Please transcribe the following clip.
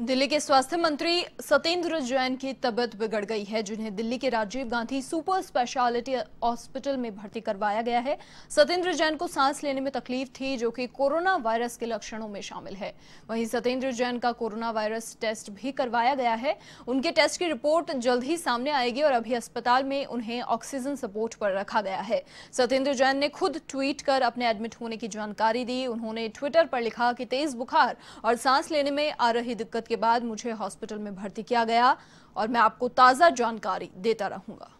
दिल्ली के स्वास्थ्य मंत्री सत्येंद्र जैन की तबीयत बिगड़ गई है जिन्हें दिल्ली के Rajiv Gandhi super speciality hospital में भर्ती करवाया गया है सत्येंद्र जैन को सांस लेने में तकलीफ थी जो कि कोरोना वायरस के लक्षणों में शामिल है वहीं सत्येंद्र जैन का कोरोना वायरस टेस्ट भी करवाया गया है उनके टेस्ट की रिपोर्ट जल्द ही सामने आएगी और अभी अस्पताल में उन्हें ऑक्सीजन सपोर्ट पर रखा गया है सत्येंद्र जैन ने खुद ट्वीट कर अपने एडमिट होने की जानकारी दी उन्होंने ट्विटर पर लिखा कि तेज बुखार और सांस लेने में आ रही दिक्कत के बाद मुझे हॉस्पिटल में भर्ती किया गया और मैं आपको ताज़ा जानकारी देता रहूंगा